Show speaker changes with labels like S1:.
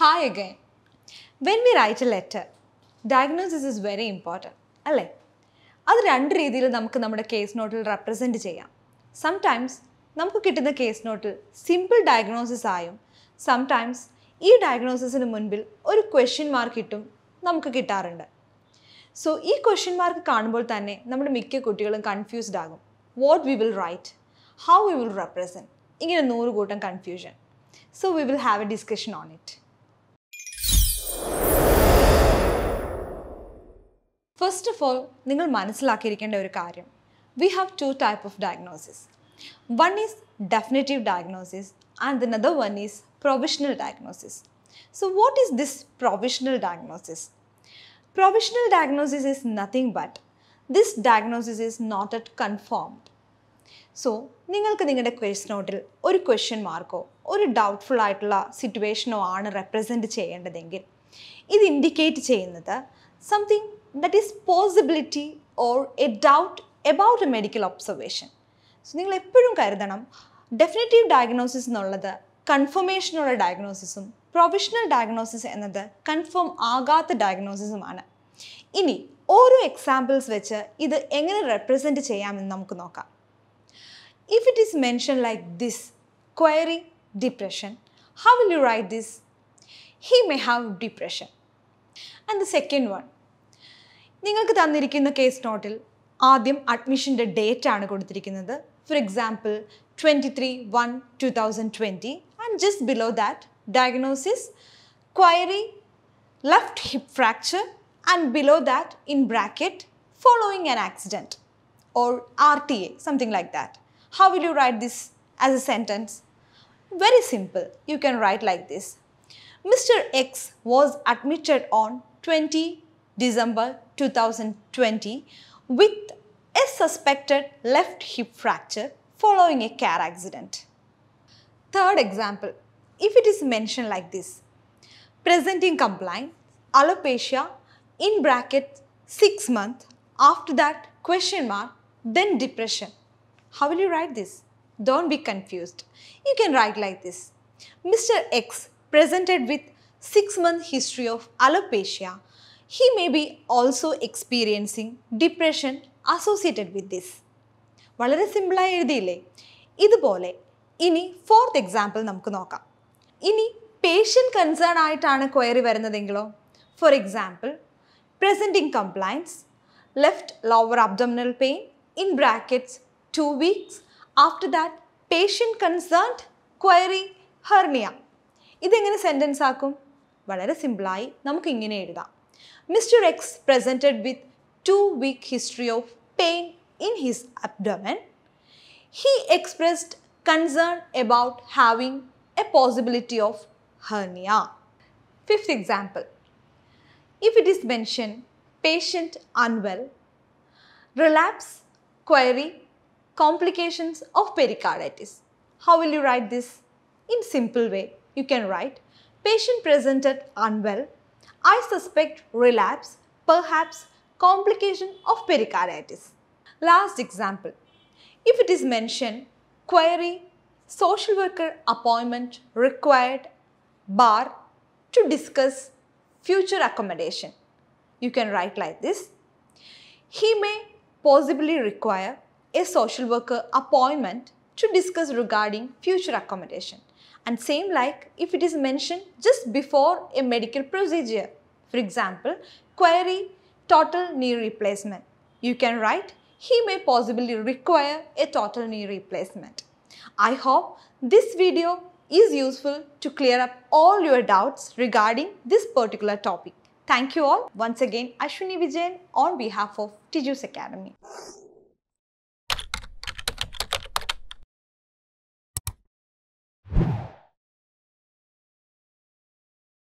S1: Hi again when we write a letter diagnosis is very important അല്ലേ അത് രണ്ട് രീതിയിൽ നമുക്ക് നമ്മുടെ കേസ് നോട്ടിൽ റെപ്രസെൻറ്റ് ചെയ്യാം സംടൈംസ് നമുക്ക് കിട്ടുന്ന കേസ് നോട്ടിൽ സിമ്പിൾ ഡയഗ്നോസിസ് ആയും സംടൈംസ് ഈ ഡയഗ്നോസിന് മുൻപിൽ ഒരു ക്വസ്റ്റ്യൻ മാർക്ക് കിട്ടും നമുക്ക് കിട്ടാറുണ്ട് സോ ഈ ക്വസ്റ്റ്യൻ മാർക്ക് കാണുമ്പോൾ തന്നെ നമ്മുടെ മിക്ക കുട്ടികളും കൺഫ്യൂസ്ഡ് ആകും what we will write how we will represent ഇങ്ങനെ നൂറ് കൂട്ടം confusion so we will have a discussion on it first of all നിങ്ങൾ മനസ്സിലാക്കിയിരിക്കേണ്ട ഒരു കാര്യം we have two type of diagnosis one is definitive diagnosis and the other one is provisional diagnosis so what is this provisional diagnosis provisional diagnosis is nothing but this diagnosis is not at confirmed so നിങ്ങൾക്ക് നിങ്ങളുടെ question നോട്ടിൽ ഒരു question Marco ഒരു doubtful ആയിട്ടുള്ള സിറ്റുവേഷനോ ആണ് represent ചെയ്യേണ്ടതെങ്കിൽ ഇത് indicate ചെയ്യുന്നത് something that is possibility or a doubt about a medical observation. So, you know, you know, definitive diagnosis confirmation or a diagnosis, provisional diagnosis and confirm agatha diagnosis. Now, one examples which either represent If it is mentioned like this, query depression, how will you write this? He may have depression. And the second one, നിങ്ങൾക്ക് തന്നിരിക്കുന്ന case നോട്ടിൽ ആദ്യം അഡ്മിഷൻ്റെ date ആണ് കൊടുത്തിരിക്കുന്നത് for example twenty three one two thousand twenty and just below that diagnosis query left hip fracture and below that in bracket following an accident or R T A something like that how will you write this as a sentence very simple you can write like this Mr. X was admitted on 20 December 2020 with a suspected left hip fracture following a car accident. Third example, if it is mentioned like this, presenting complaint, alopecia in bracket 6 month, after that question mark, then depression. How will you write this? Don't be confused. You can write like this. Mr. X presented with 6 month history of alopecia he may be also experiencing depression associated with this. വളരെ സിമ്പിളായി എഴുതിയില്ലേ ഇതുപോലെ ഇനി fourth example നമുക്ക് നോക്കാം ഇനി patient concern ആയിട്ടാണ് query വരുന്നതെങ്കിലോ for example presenting complaints left lower abdominal pain in brackets two weeks after that patient concerned query hernia ഇതെങ്ങനെ സെൻറ്റൻസ് ആക്കും വളരെ സിമ്പിളായി നമുക്ക് ഇങ്ങനെ എഴുതാം Mr. X presented with two-week history of pain in his abdomen. He expressed concern about having a possibility of hernia. Fifth example. If it is mentioned patient unwell, relapse, query, complications of pericarditis. How will you write this? In simple way, you can write patient presented unwell I suspect relapse, perhaps complication of pericarditis. Last example, if it is mentioned, query, social worker appointment required, bar to discuss future accommodation. You can write like this. He may possibly require a social worker appointment to discuss regarding future accommodation. And same like if it is mentioned just before a medical procedure. For example, query total knee replacement. You can write, he may possibly require a total knee replacement. I hope this video is useful to clear up all your doubts regarding this particular topic. Thank you all. Once again, Ashwini Vijayan on behalf of Tijus Academy.